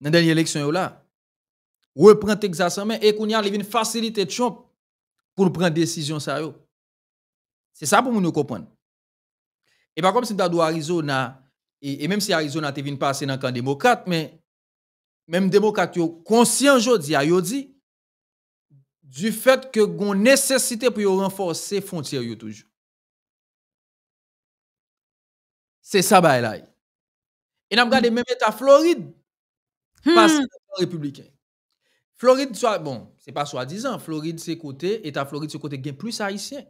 Dans la dernière élection là, reprend Texas en main et qu'on y a une facilité de Trump pour prendre décision C'est ça pour nous comprendre. Et pas comme si tu as Arizona, et, même si Arizona te vient passer dans le camp démocrate, mais même démocrate, yo conscient aujourd'hui, yo du fait que gon nécessité pour renforcer frontières toujours. C'est ça, bah, là. Et n'a même état Floride, hmm. républicain. Floride, soit, bon, c'est pas soi-disant, Floride, c'est côté, état Floride, c'est côté, gain plus haïtien.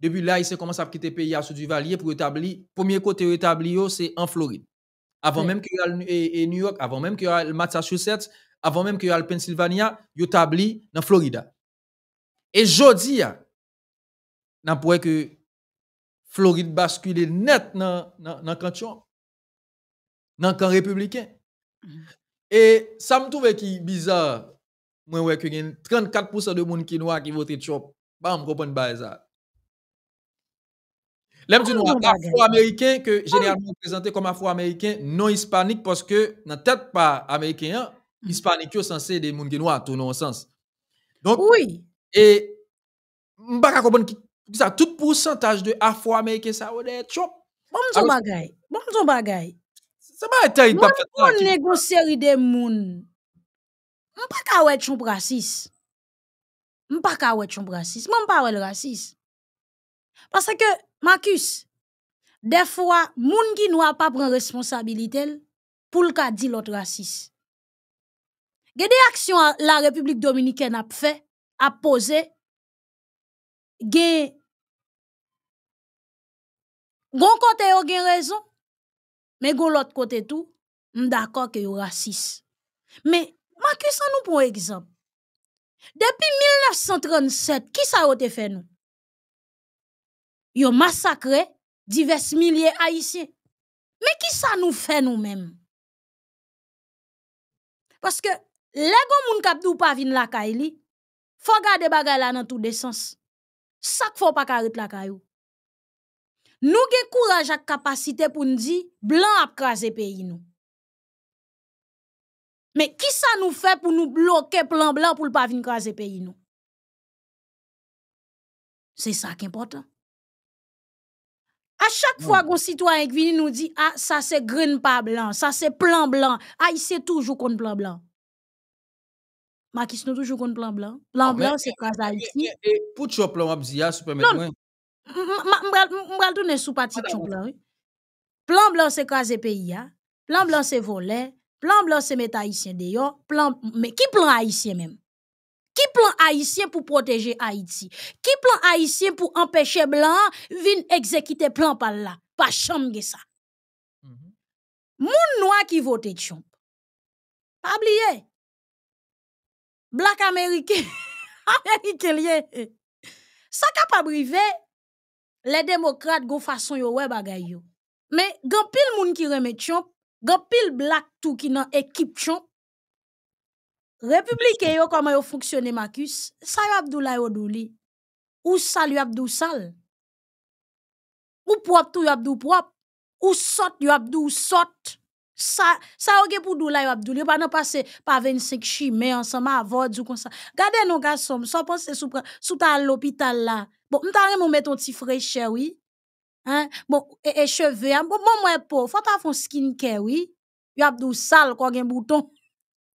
Depuis là, il s'est commencé à quitter le pays à sous pour établir. Premier côté établi, oh, c'est en Floride. Avant même qu'il y ait New York, avant même qu'il y ait Massachusetts, avant même qu'il y ait Pennsylvania, il établi dans Floride. Et jodi, on ah, pourrait que Floride bascule net dans le camp dans le camp républicain. Mm-hmm. Et ça me trouve qui bizarre. Moi, ouais, que 34% de monde qui noir qui vote Trump. Bah, on comprend pas ça. L'homme, ah, afro-américain que ah, généralement présenté comme afro-américain non-hispanique parce que nan tête pas américain, hein, mm. hispanique yo des des qui noir, tout non sens. Donc, oui. et mbaka kompon ki ça tout pourcentage de afro-américain ça ou ah être chop. Bon zon bagay, moun zon bagay. Sa ba etay tap des Je de moun. Mbaka chomp rasis. Mbaka de je raciste. Mbaka pas raciste. Parce que, Marcus, des fois, moun qui n'a pas pris responsabilité pour le cas dit l'autre raciste. actions action la République dominicaine a fait, a posé, gè gon kote yo gen raison, mais gon l'autre côté tout, d'accord que yo raciste. Mais, Marcus, nous pour exemple. Depuis 1937, qui ça a fait nous? Yo masakre divers milye aisyen. Me ki sa nou fe nou menm? Paske lego moun kapdou pa vin lakay li, fwa gade bagay la nan tout de sens. Sak fwa pa karit lakay yo. Nou gen kouraj ak kapasite pou n di blan ap krasi peyi nou. Me ki sa nou fe pou nou bloke plan blan pou l pa vin krasi peyi nou? Se sa ki importan. À chaque mm. fois qu'on citoyen qui nous dit ah ça c'est green pas blanc, ça c'est plan blanc, ah il sait toujours qu'on plan blanc. Makis est toujours qu'on plan blanc. Plan ah, blanc c'est quoi ça ici Et pour chop plan on dit ah supermettre moi. M'bral tourner sous parti tout Plan blanc c'est craser pays hein. Plan blanc c'est voler, plan blanc c'est mettre haïtien dehors, mais qui plan haïtien même plan haïtien pour protéger Haïti Qui plan haïtien pour empêcher blanc vin exécuter plan par là, Pas chambre ça? Les mhm. Moun noir qui vote tchomp. Pas oublié. Black américain. Ça Sa les Mais les go façon yo web bagay yo. Mais moun ki remet tchomp, gampil black tout qui nan équipe Trump. Republiken yo koman yo fonksyonen makus, sa yo abdou la yo dou li. Ou sal yo abdou sal. Ou prop tou yo abdou prop. Ou sot yo abdou sot. Sa yo ge pou dou la yo abdou li. Yo pa nan pase pa 25 chime ansan ma avodjou konsan. Gade nou gasom, sopons se soupran, soupran l'opital la. Bon, mta re mou meton ti freche wii. Bon, e, e cheve, bon mwen po, fota fon skin care wii. Yo abdou sal kongen bouton.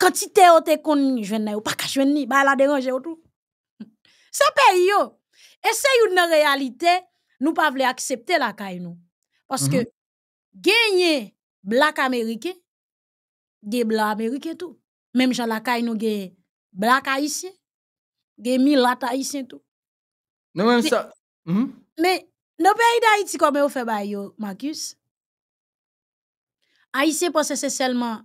Kantite yo te kon jwen na yo, pa ka jwen ni, ba la deranje yo tou. Sa pe yo, eseyo nan realite, nou pa vle aksepte la kay nou. Paske mhm. genye blak Amerike, ge blak Amerike tou. Mem jan la kay nou ge blak Aisyen, ge milata Aisyen tou. Nou men sa. Mhm. Me, nou pe yi da iti kome ou fe bay yo, Marcus. Aisyen pou se se selman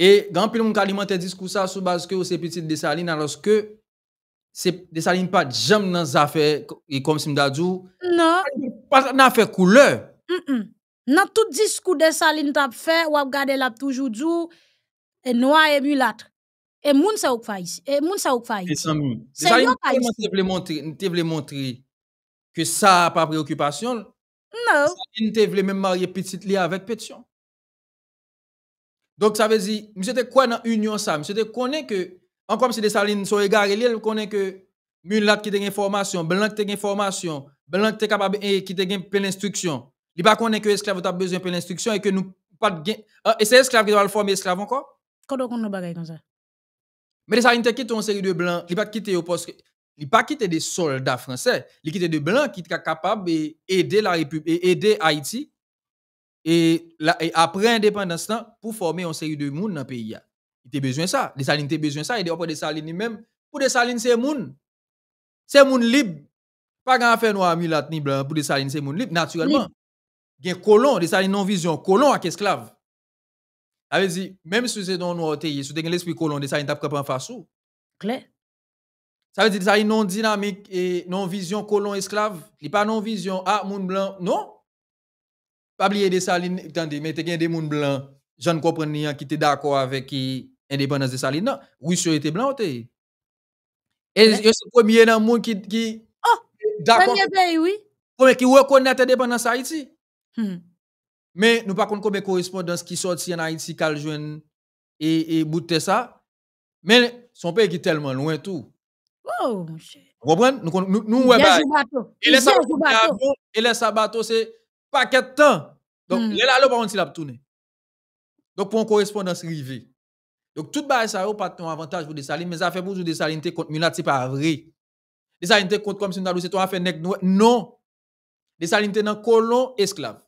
Et grand pile, ka alimente discours ça sous base que c'est petite Dessaline, alors que c'est desaline pas jamais dans affaires, et comme si Non. Pas nan couleur. tout discours desaline fait, ou gade là toujours et noir et mulâtre. Et moun sa Et moun sa montrer que ça pas préoccupation. Non. Dessaline te vle même marier petite li avec pétion. Donc ça veut dire, monsieur te quoi dans union ça, monsieur te connaît que encore si de Salines sont égarés, il connaît que Mulat qui a une formation, Blanc qui a une formation, Blanc qui est capable eh, qui a une pleine instruction. Il pas connaît que esclave a besoin de pleine instruction et que nous pas de ah, et c'est esclave qui doit le former esclave encore. Quand on a bagaille comme ça. Mais salines ont quitté une série de blancs, il pas quitter au poste il pas quitté des soldats français, il quitté des blancs qui sont capables d'aider la République aider Haïti et, après indépendance, pour former une série de monde dans le pays. Il a besoin de ça. Les salines ont besoin de ça. Et d'ailleurs, des salines même, pour des salines, c'est monde. C'est monde libre. Pas grand affaire noir, milat, ni blanc. Pour des salines, c'est monde libres, naturellement. Il y a colon, des salines non-vision, colon avec esclave. Ça veut dire, même si c'est dans noir, si vous avez l'esprit colon, des salines tapent en face. clair Ça veut dire, des salines non-dynamique et non-vision, colon, esclave. Il n'y a pas non-vision, ah, monde blanc. Non. Pas oublier de Saline, mais des blancs, je ne comprends rien, qui était d'accord avec l'indépendance de Saline. Non, c'est blanc. Et c'est le premier monde qui. Oh, d'accord. oui. qui reconnaît l'indépendance Haïti. Hmm. Mais nous ne pas de correspondances qui sortent en Haïti, qui et, ça. Mais son pays qui est tellement loin tout. Oh, Vous Nous, nous, pas de temps. Donc, mm. y là, là, par contre, il a tourné. Donc, pour une correspondance rivée. Donc, tout bas, ça eu pas un avantage pour des salines mais ça fait pour salines contre Mulat, ce n'est pas vrai. salines contre comme si c'est toi fait nec Non. Dessalines dans colon esclave.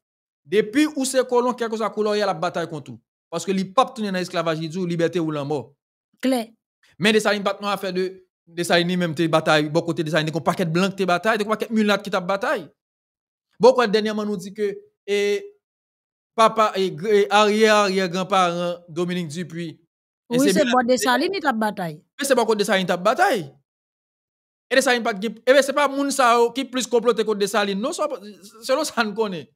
Depuis où ces colons quelque chose à colon, il y a la bataille contre tout. Parce que l'IPAP tourne dans l'esclavage, il dit liberté ou la mort. Claire. Mais Dessalines pas affaire de salines même tes batailles, bon côté salines un paquet blanc tes batailles, un paquet mulat qui t'a bataille. Beaucoup dernièrement nous dit que et papa et, arrière arrière grand-parent Dominique Dupuis. Oui, c'est bon de Saline ta bataille. Mais c'est pas de Saline eh ta bataille. Et de pas c'est pas moun ça oh, qui plus comploté contre de Saline. Non, selon ça nous connaît.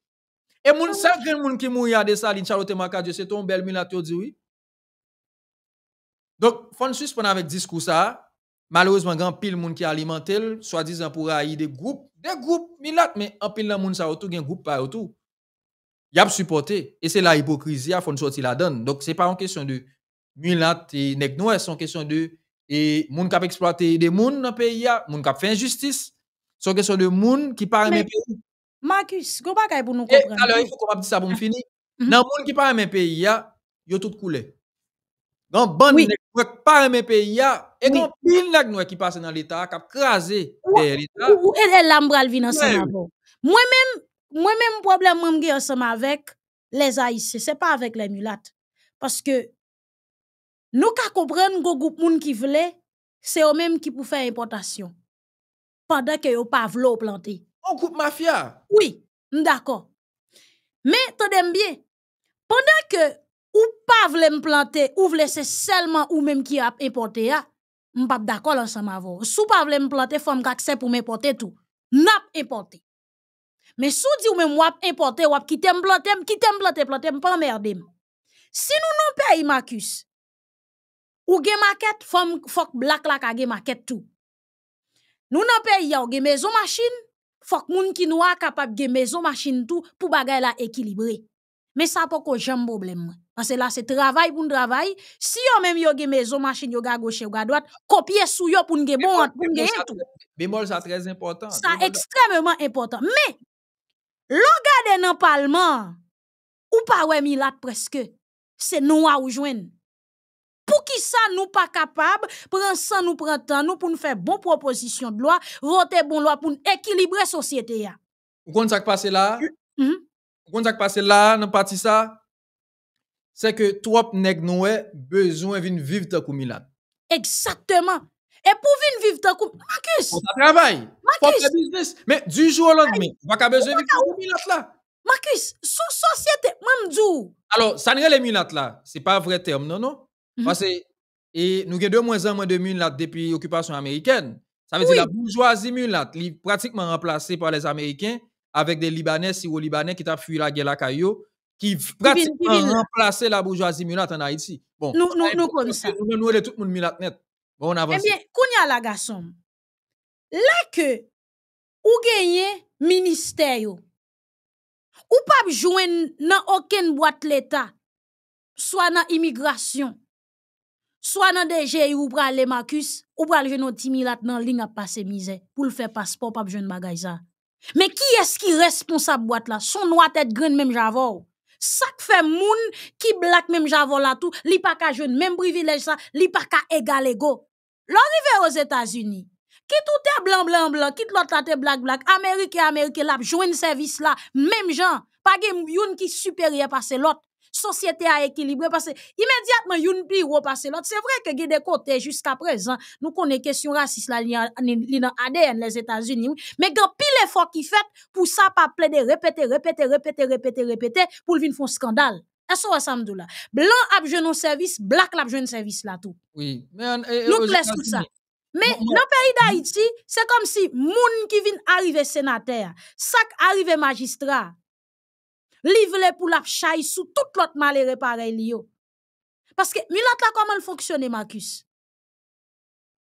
Et moun grand qui mourir de Saline Charlotte c'est ton bel milateur dit oui. Donc, Fon Suisse, suspendre avec discours ça. Malheureusement, grand pile moun qui alimente soit disant pour haïr des groupes des groupes milat, mais en pile dans monde ça autour, un groupe pas autour. Y a supporté et c'est la hypocrisie à fond sortir la donne. Donc c'est pas une question de milat et nèg noir, c'est une question de et moun qui exploiter des moun dans pays a, moun qui fait injustice. C'est une question de moun qui pas mes pays. Marcus, go bagay pour nous eh, comprendre. Alors il faut qu'on dit ça pour me finir. Dans moun qui pas mes pays a, yo tout coulé. Dans bonne oui. pas mes pays, et oui. pile nèg qui passent dans l'État, qui a crasé l'État. Ou elle là dans vin ensemble. Moi-même, moi-même problème moi je ensemble avec les Haïtiens, c'est pas avec les mulattes parce que nous on comprendre go groupe moun qui voulait, c'est eux mêmes qui pour faire importation. Pendant que yo pas vouloir planter. On groupe mafia. Oui, d'accord. Mais tenez bien. Pendant que ou pas vle me planter, ou vle c'est seulement ou même qui a importé a, pas d'accord ensemble avou. Sou pas vle me fom faut m'accepter pour importer tout. Nap importe. Mais sou di ou même wap importer, wap quitter m'plante, planter, quitter me planter, planter, pas merdé. Si nous non pays Marcus, ou gen market fom fok black la ka gen tout. Nous nan pays ou gen maison machine, fok moun ki noir capable gen maison machine tout pour bagay la équilibré. Men sa pou kou jem boblem. An se la se travay pou nou travay, si yo menm yo ge mezo, masin yo ga goche bon, ou ga dwat, kopye sou yo pou nou ge bon, pou nou ge entou. Bemol sa trez important. Sa ekstremement important. Men, loga den nan palman, ou pa we mi lat preske, se nou a ou jwen. Pou ki sa nou pa kapab, pren san nou pren tan nou pou nou fe bon proposisyon d'lo, rote bon lo, pou nou ekilibre sosyete ya. Ou kon sa k pa se la? Hmm. Quand a passé là, dans partie ça, c'est que trop nèg ont besoin de vivre le Milan. Exactement. Et pour vivre le coup, Marcus. On travaille. Marcus. le business. Mais du jour au lendemain, on a besoin de vivre ta là. Marcus, sous société, moi je dis. Alors, ça n'est pas les Milan là. n'est pas un vrai terme, non, non. Mhm. Parce que nous avons deux mois en moins de mulat depuis l'occupation américaine. Ça veut dire que la bourgeoisie est pratiquement remplacée par les Américains avec des Libanais, ou libanais qui ont fui la guerre à Caillou, qui pratiquement remplacé la bourgeoisie militante en Haïti. Bon, nous, nous, nous, ça. Nous, nous, tout le monde mulâtre Bon, on avance. Eh bien, Kounia la garçon, là que ou gagne ministère, ou pas jouer dans aucune boîte l'État, soit dans immigration, soit dans DG ou pral le Marcus, ou pral jeune 10 Timilat dans ligne à passer misère pour le faire passeport, pas dans bagay ça. Mais qui est-ce qui responsable boîte là? Son noir tête grande même j'avoue. Ça fait moun qui black même j'avoue là tout, li pas ka jeune même privilège ça, li pas ka égal ego. L'arrivée aux États-Unis, qui tout est blanc blanc blanc, qui l'autre tête black black, Amérique et Amérique là, joint service là, même gens, pas game yon qui supérieur passe l'autre société à équilibrer, parce que immédiatement yon pire ou passe l'autre. C'est vrai que des de côté jusqu'à présent, nous connaissons question raciste la dans ADN les États-Unis, mais grand pile effort qui fait pour ça pas plaider répéter, répéter, répéter, répéter, répéter pour le vin scandale. Est-ce que là? Blanc a besoin service, black a besoin de service là tout. Oui, mais laisse tout ça. Mais dans le pays d'Haïti, c'est comme si moun qui vient arriver sénateur, sac arrive magistrat, livre pour la chaille sous tout l'autre malheur pareil yo. Parce que mais là comment fonctionne Marcus?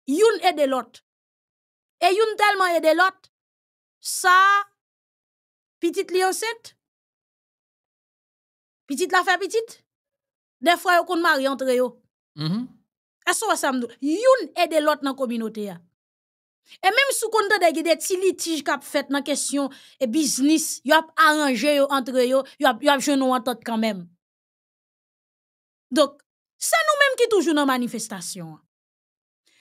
Youn aide l'autre. Et youn tellement aide l'autre ça petite li Petite la fait petite. Des fois yon kon mari entre yo. Mm -hmm. Est-ce que ça me Youn aide l'autre dans la communauté et même si vous avez des litiges qui ont fait dans la question et business, vous avez arrangé entre eux, vous avez joué entre quand même. Donc, c'est nous-mêmes qui toujours dans la manifestation.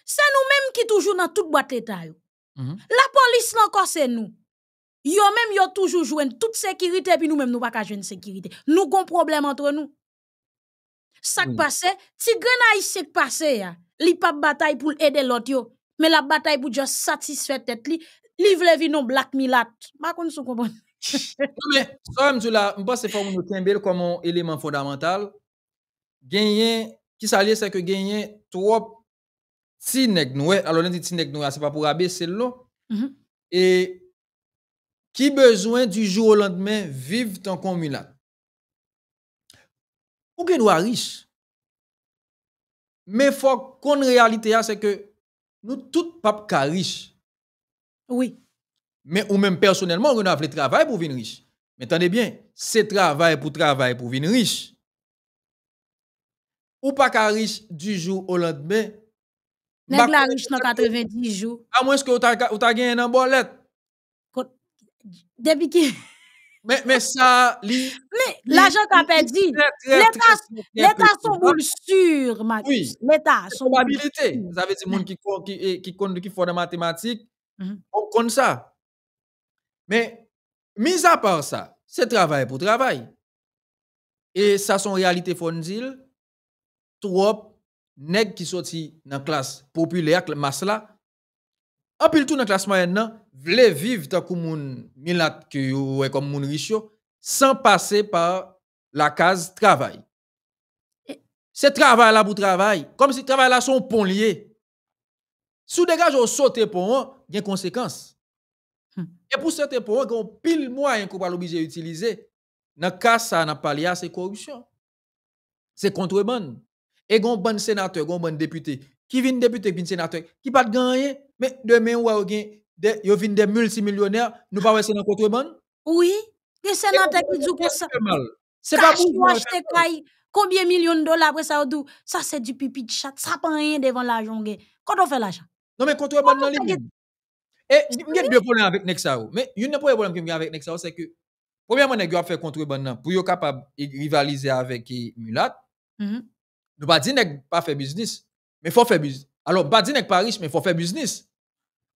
C'est nous-mêmes qui toujours dans toute boîte l'État. Mm-hmm. La police, encore, c'est nous. Yo même yo toujours joint toute sécurité puis nous même nous pas ka une sécurité. Nous gon problème entre nous. Ça qui passé, ti ce qui passé, li pa bataille pour aider l'autre mais la bataille pour juste satisfaire tête li li vle non black milat Je konn sou pas mais comme tu la m'pense pas nous tembel comme un élément fondamental gagné qui s'allie c'est que gagner trop si nèg alors l'un dit ce c'est pas pour abaisser l'eau mm-hmm. et qui besoin du jour au lendemain vivre tant comme milat ou que nous riches. mais faut qu'on réalité c'est que nous tout pas ka riche. Oui. Mais ou même personnellement, on a fait travail pour venir riche. Mais attendez bien, c'est travail pour travail pour venir riche. Ou pas ka riche du jour au lendemain. Nèg bah, la riche dans 90 jours. À moins que vous ta gagné dans bolette. Depuis que. Mais, mais ça, li, Mais dit, les perdu. L'État sont boules sûres, ma Oui. L'État sont boules Vous avez dit, monde qui, qui, eh, qui, connaît qui font des mathématiques, mhm. on compte ça. Mais, mis à part ça, c'est travail pour travail. Et ça, c'est une réalité, Fondil, trop, nèg qui sorti dans la classe populaire, masse là, Anpil tout dans la classe moyenne vle viv moun milat yo moun par la case e- travail. C'est travail là, pour travail, comme si travail la son pon liye. Sou dégage ou sote pon gen pour Hmm. E pou sote pon an, pil mwayen ko pal corruption c'est nan kasa nan pali a un bon sénateur, un Et bon de Ki qui vient ki sénateurs, mais demain, ou yo a des multimillionnaires, nous pas c'est dans contrebande? Oui, que c'est dans qui dit que ça. C'est pas pour moi. Combien de millions de dollars après ça ou ça c'est du pipi de chat, ça prend rien devant l'argent. Quand on fait l'argent. Non mais contrebande non les Et eh, oh. il y a deux problèmes avec Nexao. Oh, mais il une des problèmes que avec Nexao c'est que premièrement nèg a fait contrebande pour être capable rivaliser avec eh, Mulat. Mm-hmm. Nous pas dire nèg pas faire business, mais faut faire business. Alors, Badi n'est pas riche, mais il faut faire business.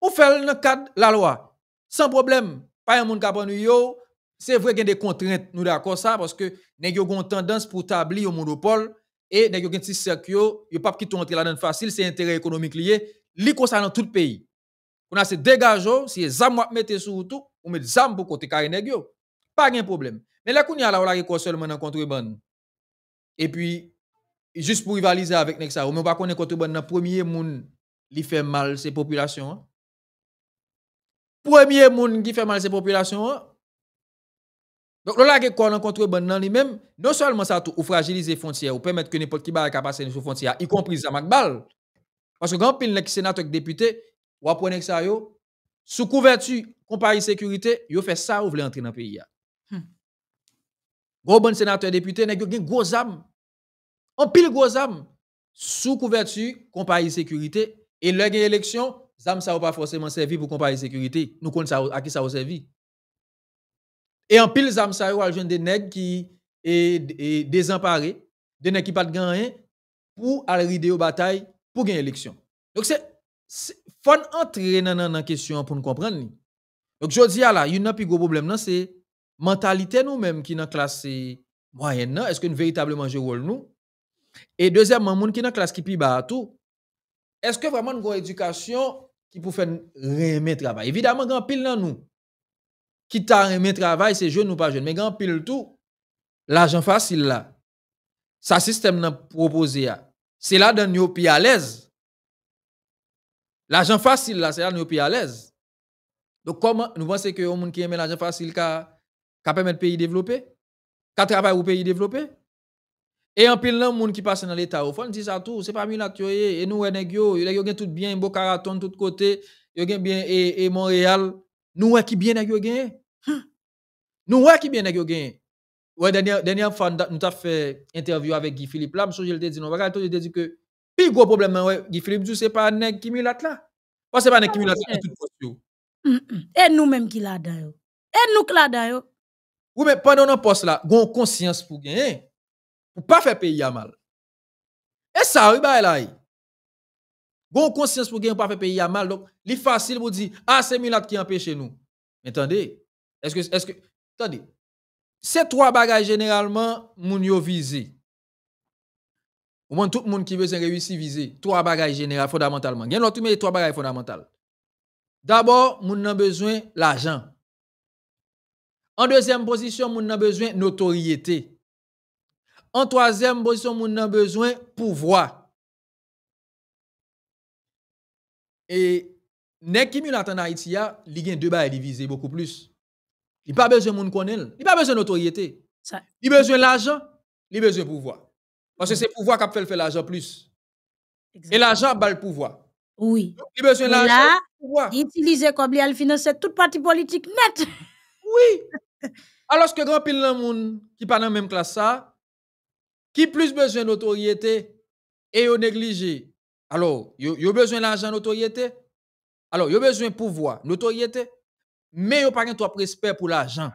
Ou fait le cadre la loi. Sans problème. Pas un monde qui yo. C'est vrai qu'il y a des contraintes, nous d'accord ça, parce que nous avons tendance pour établir un monopole et nous avons un petit cercle, nous n'avons pas quitter entrer là-dedans facile, c'est intérêt économique lié. Li ça dans tout le pays. On a ces dégage, si les âmes mettre sur tout, on met des âmes pour côté carré Pas de problème. Mais là, qu'on y a là, on a seulement dans contrebande. Et puis, juste pour rivaliser avec Nexa. Mais on va connaître contrebande dans premier monde qui fait mal ces populations. Premier monde qui fait mal ses populations. Hein. Hein. Donc là que quoi contre contrebande dans même non seulement ça tout fragiliser frontières, ou permettre que n'importe qui va passer sur frontières, y compris à Macbal. Parce que grand pile les sénateurs et députés, ou après Nexa yo sous couverture compagnie sécurité, yo fait ça ou voulez entrer dans le pays. Hmm. Gros bon sénateur député, nèg yo gen gros âme en pile gros zam, sous couverture, compagnie sécurité. Et le élection, zam ça ou pas forcément servi pour compagnie sécurité. Nous connaissons à qui ça ou servi. Et en pile zam ça ou jeune des nègres qui est désemparés, des nègres qui pas de rien pour aller rider aux bataille pour gagner élection. Donc c'est faut entrer dans la question pour nous comprendre. Donc je dis à là, il y a un plus gros problème c'est mentalité nous-mêmes qui dans classe moyenne est-ce que nous véritablement jouons rôle nous et deuxièmement, moun qui dans classe qui pi tout, est-ce que vraiment nous avons une éducation qui peut faire remettre travail? Évidemment, grand pile dans nous. Qui t'a remis travail, c'est jeune ou pas jeune. Mais grand pile tout, l'argent facile là. Sa système n'a proposé C'est là dans nous pi à l'aise. L'argent facile là, c'est là nous pi à l'aise. Donc comment nous pensons que les gens qui aiment l'argent facile ka, ka permettre pays développé? Ka travail au pays développé? Et en pile, les gens qui passent dans l'État, au fond, dit ça tout, c'est pas Milatio, et nous, les gens, ils ont tout bien, beau caraton, tout côté, ils ont bien, et, Montréal, nous, on qui bien, avec ont hein? Nous, qui bien, avec ont bien. Ouais, dernière, dernière fois, nous avons fait interview avec Guy Philippe là, je lui ai dit, non, je lui ai dit que, plus gros problème, hein, ouais, Guy Philippe, c'est pas un qui milat mm, mm. là. Pas c'est pas un qui milat là, tout Et nous-mêmes qui là-dedans. Et nous qui là-dedans. Oui, mais pendant notre poste là, on conscience pour gagner pas faire pays à mal. Et ça, oui, bah, e là. Bon conscience pour gagner, pas faire pays à mal. Donc, il facile pour dire, ah, c'est Milat qui empêche nous. Mais attendez, est-ce que, est-ce que, attendez, ces trois bagages généralement, moun yo visé. Ou moins, tout le monde qui veut réussir visé. trois bagages généralement, fondamentalement. Il y a trois bagages fondamentales. D'abord, moun a besoin l'argent. En deuxième position, moun a besoin notoriété. En troisième position, moun nan besoin pouvoir. Et nek qui en Haïti a, li gen deux bails divisé beaucoup plus. Il pas besoin moun connaître, il pas besoin notoriété. Il besoin l'argent, il besoin pouvoir. Parce que c'est pouvoir qui fait faire l'argent plus. Exactement. Et l'argent bat le pouvoir. Oui. Il besoin de l'argent. Pouvoir. Utiliser comme il financer toute partie politique net. Oui. Alors que grand pile de monde qui pas dans même classe ça, qui plus besoin d'autorité et yo négligé. Alors, yo, yo besoin l'argent d'autorité. Alors, yo besoin de pouvoir, notoriété, mais yo pas gen trop respect pour l'argent.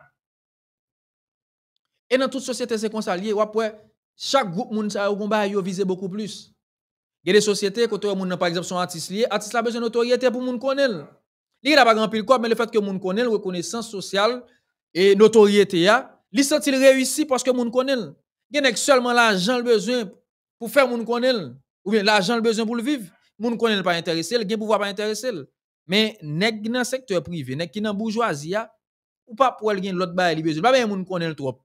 Et dans toute société c'est comme ça lié, après chaque groupe moun sa yo gomba yo visé beaucoup plus. Il y a des sociétés yon moun par exemple son artiste lié, artiste a besoin d'autorité pour moun connaître. Il a pas grand pile quoi, mais le fait que moun connaît reconnaissance sociale et notoriété a, li senti réussi parce que moun connaît a que seulement l'argent le besoin pour faire moun connaître ou bien l'argent le besoin pour le vivre moun n'est pas intéressé le pouvoir pouvoir pas intéressé mais nèg dans secteur privé nèg qui dans bourgeoisie ou pas pour l'autre bail il besoin pas ben moun connaît trop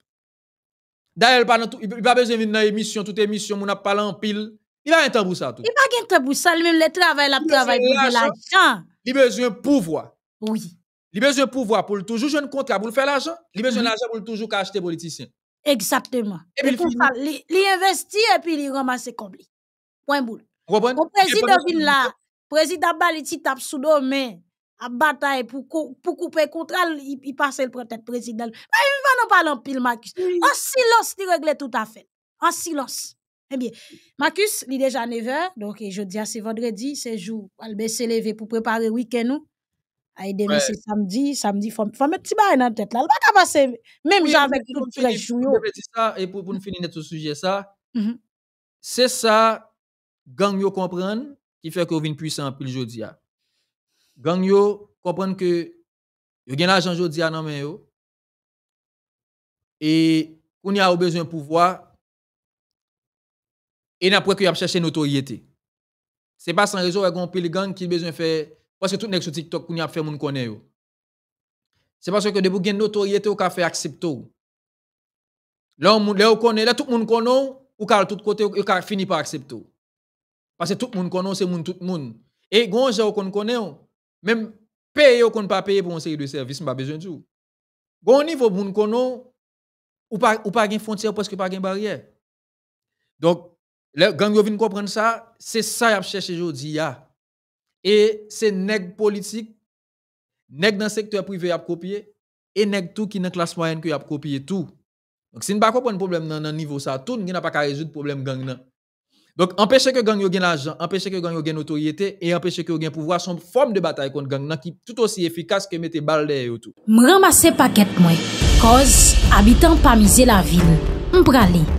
d'ailleurs pas il pas besoin venir dans émission toute émission mon a parlé en pile il a un temps ça tout il pas un temps pour ça même le travail la travail pour l'argent il besoin de pouvoir oui il besoin de pouvoir pour toujours jouer un contrat pour faire l'argent il besoin l'argent pour toujours acheter politicien Exactement. Et puis il investit et puis il ramasse combien. Point boule. Le président vin là, président Baliti tape sous dos mais à bataille pour pour couper contrat il passe le protège président. Mais il va nous parler en pile Marcus. En silence il règle tout à fait. En silence. Eh bien, Marcus, il est déjà 9h, donc jeudi, c'est ce vendredi, c'est jour, Albert s'est levé pour préparer le week-end. Aïe, demain c'est samedi, samedi, il faut, faut mettre petit bain dans la tête. Là, le pas passer, même j'en ai avec tout le frais Et pour, pour finir notre sujet, ça, mhm. c'est ça, gang yo comprenne, qui fait que vous venez puissant, puis je dis. Ah. Gang yo comprenne que vous avez l'argent, je dis, ah, non, yo. Et vous avez besoin de pouvoir. Et après, vous avez cherché notoriété. Ce n'est pas sans raison, vous avez pile qui besoin de faire. Parce que tout nèg sur TikTok qu'on y a fait moun connaît yo. C'est parce que debout gen notoriété ou ka fait accepter. Là on là on connaît, là tout monde connaît ou ka tout côté ou ka fini par accepter. Parce que tout le monde connaît c'est moun tout monde. Et gon gens qu'on connaît même payer ou kon pas payer pour un série de services, pas besoin de tout. Gon niveau moun connaît ou pas ou pas gen frontière parce que pas gen barrière. Donc les gang yo vinn comprendre ça, c'est ça y a chercher aujourd'hui et c'est nèg politique, nèg dans le secteur privé a copié, et nèg tout qui dans la classe moyenne qui a copié tout. Donc si nous ne comprenons pas problème dans le niveau ça, tout n'a pas qu'à résoudre le problème gang. Donc empêcher que gang gagne l'argent, empêcher que gang gagne autorité et empêcher que gagne pouvoir sont forme de bataille contre gang qui tout aussi efficace que mettre balle derrière tout. M'ramasser paquet moi cause habitant pas miser la ville. aller.